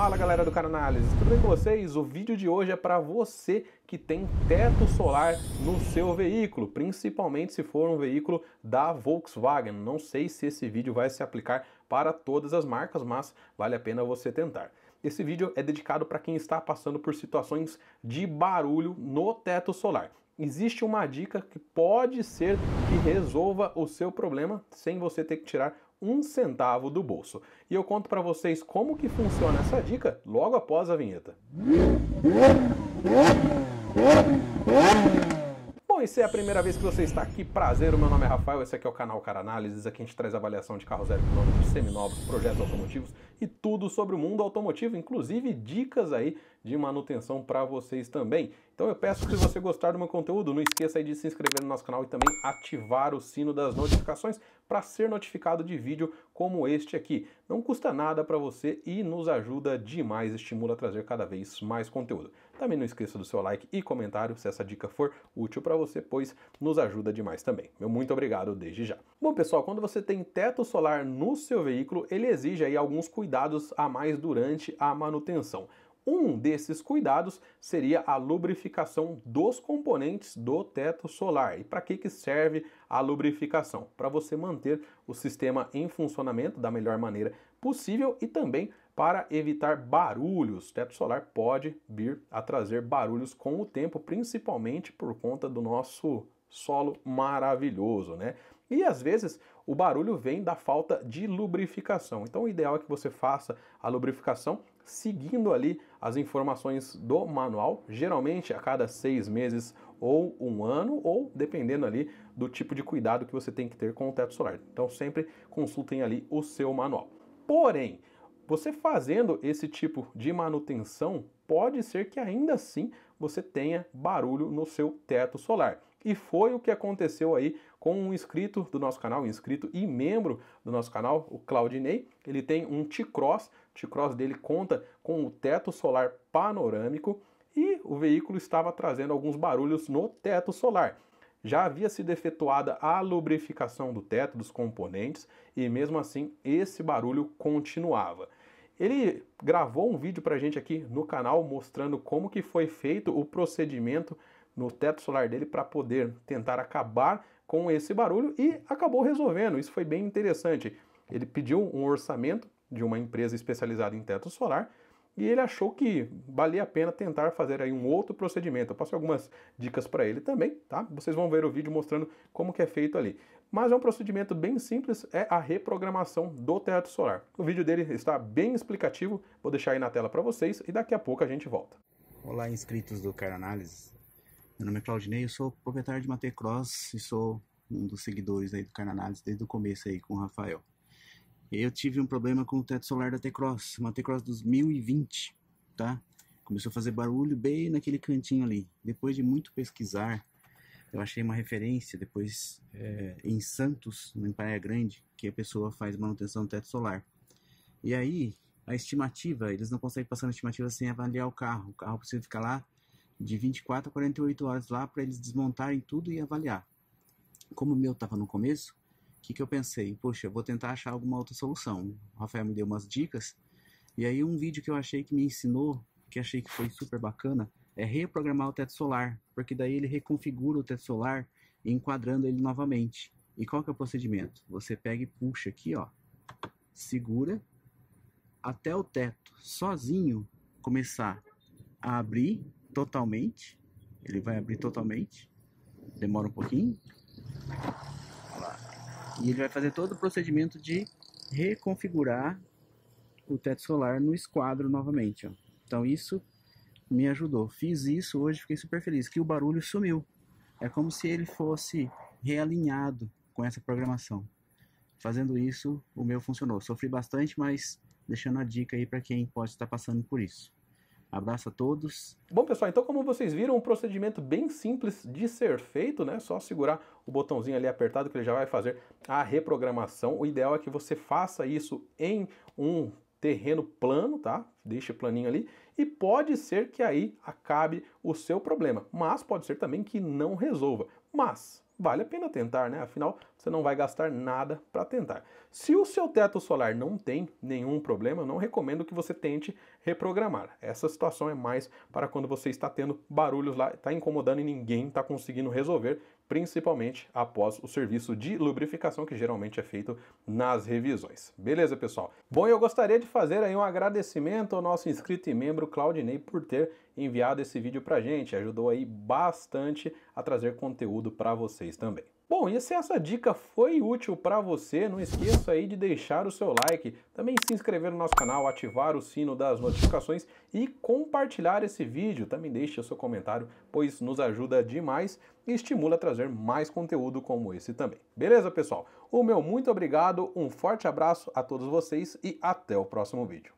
Fala galera do Cara Análise, tudo bem com vocês? O vídeo de hoje é para você que tem teto solar no seu veículo, principalmente se for um veículo da Volkswagen. Não sei se esse vídeo vai se aplicar para todas as marcas, mas vale a pena você tentar. Esse vídeo é dedicado para quem está passando por situações de barulho no teto solar existe uma dica que pode ser que resolva o seu problema sem você ter que tirar um centavo do bolso. E eu conto para vocês como que funciona essa dica logo após a vinheta. Bom, e se é a primeira vez que você está aqui, prazer, o meu nome é Rafael, esse aqui é o canal Cara Análises, aqui a gente traz avaliação de carros zero quilômetros, seminovos, projetos automotivos e tudo sobre o mundo automotivo, inclusive dicas aí de manutenção para vocês também. Então eu peço que se você gostar do meu conteúdo, não esqueça de se inscrever no nosso canal e também ativar o sino das notificações para ser notificado de vídeo como este aqui. Não custa nada para você e nos ajuda demais, estimula a trazer cada vez mais conteúdo. Também não esqueça do seu like e comentário se essa dica for útil para você, pois nos ajuda demais também. Meu muito obrigado desde já. Bom, pessoal, quando você tem teto solar no seu veículo, ele exige aí alguns cuidados a mais durante a manutenção. Um desses cuidados seria a lubrificação dos componentes do teto solar. E para que, que serve a lubrificação? Para você manter o sistema em funcionamento da melhor maneira possível e também para evitar barulhos. O teto solar pode vir a trazer barulhos com o tempo, principalmente por conta do nosso solo maravilhoso, né? E às vezes o barulho vem da falta de lubrificação. Então o ideal é que você faça a lubrificação seguindo ali as informações do manual, geralmente a cada seis meses ou um ano, ou dependendo ali do tipo de cuidado que você tem que ter com o teto solar. Então sempre consultem ali o seu manual. Porém, você fazendo esse tipo de manutenção, pode ser que ainda assim você tenha barulho no seu teto solar. E foi o que aconteceu aí com um inscrito do nosso canal, inscrito e membro do nosso canal, o Claudinei. Ele tem um T-Cross, o T-Cross dele conta com o teto solar panorâmico e o veículo estava trazendo alguns barulhos no teto solar. Já havia sido efetuada a lubrificação do teto, dos componentes, e mesmo assim esse barulho continuava. Ele gravou um vídeo para a gente aqui no canal mostrando como que foi feito o procedimento no teto solar dele para poder tentar acabar com esse barulho e acabou resolvendo. Isso foi bem interessante. Ele pediu um orçamento de uma empresa especializada em teto solar e ele achou que valia a pena tentar fazer aí um outro procedimento. Eu passei algumas dicas para ele também, tá? Vocês vão ver o vídeo mostrando como que é feito ali. Mas é um procedimento bem simples, é a reprogramação do teto solar. O vídeo dele está bem explicativo, vou deixar aí na tela para vocês e daqui a pouco a gente volta. Olá inscritos do Cara Análise, meu nome é Claudinei, eu sou proprietário de Matei Cross e sou um dos seguidores aí do Carnanálise desde o começo aí com o Rafael. Eu tive um problema com o teto solar da T-Cross, uma T-Cross 1020, tá? Começou a fazer barulho bem naquele cantinho ali. Depois de muito pesquisar, eu achei uma referência depois é, em Santos, em Praia Grande, que a pessoa faz manutenção do teto solar. E aí, a estimativa, eles não conseguem passar na estimativa sem avaliar o carro. O carro precisa ficar lá de 24 a 48 horas lá para eles desmontarem tudo e avaliar. Como o meu estava no começo, o que, que eu pensei? Poxa, vou tentar achar alguma outra solução. O Rafael me deu umas dicas, e aí um vídeo que eu achei que me ensinou, que achei que foi super bacana, é reprogramar o teto solar, porque daí ele reconfigura o teto solar enquadrando ele novamente. E qual que é o procedimento? Você pega e puxa aqui, ó, segura até o teto sozinho começar a abrir totalmente. Ele vai abrir totalmente. Demora um pouquinho. E ele vai fazer todo o procedimento de reconfigurar o teto solar no esquadro novamente. Ó. Então isso me ajudou. Fiz isso hoje, fiquei super feliz. Que o barulho sumiu. É como se ele fosse realinhado com essa programação. Fazendo isso, o meu funcionou. Sofri bastante, mas deixando a dica aí para quem pode estar passando por isso. Abraço a todos. Bom, pessoal, então como vocês viram, um procedimento bem simples de ser feito, né? Só segurar o botãozinho ali apertado que ele já vai fazer a reprogramação. O ideal é que você faça isso em um terreno plano, tá? Deixa planinho ali e pode ser que aí acabe o seu problema, mas pode ser também que não resolva. Mas vale a pena tentar, né? Afinal, você não vai gastar nada para tentar. Se o seu teto solar não tem nenhum problema, eu não recomendo que você tente reprogramar. Essa situação é mais para quando você está tendo barulhos lá, está incomodando e ninguém está conseguindo resolver principalmente após o serviço de lubrificação que geralmente é feito nas revisões. Beleza, pessoal? Bom, eu gostaria de fazer aí um agradecimento ao nosso inscrito e membro Claudinei por ter enviado esse vídeo pra gente. Ajudou aí bastante a trazer conteúdo para vocês também. Bom, e se essa dica foi útil para você, não esqueça aí de deixar o seu like, também se inscrever no nosso canal, ativar o sino das notificações e compartilhar esse vídeo. Também deixe o seu comentário, pois nos ajuda demais e estimula a trazer mais conteúdo como esse também. Beleza, pessoal? O meu muito obrigado, um forte abraço a todos vocês e até o próximo vídeo.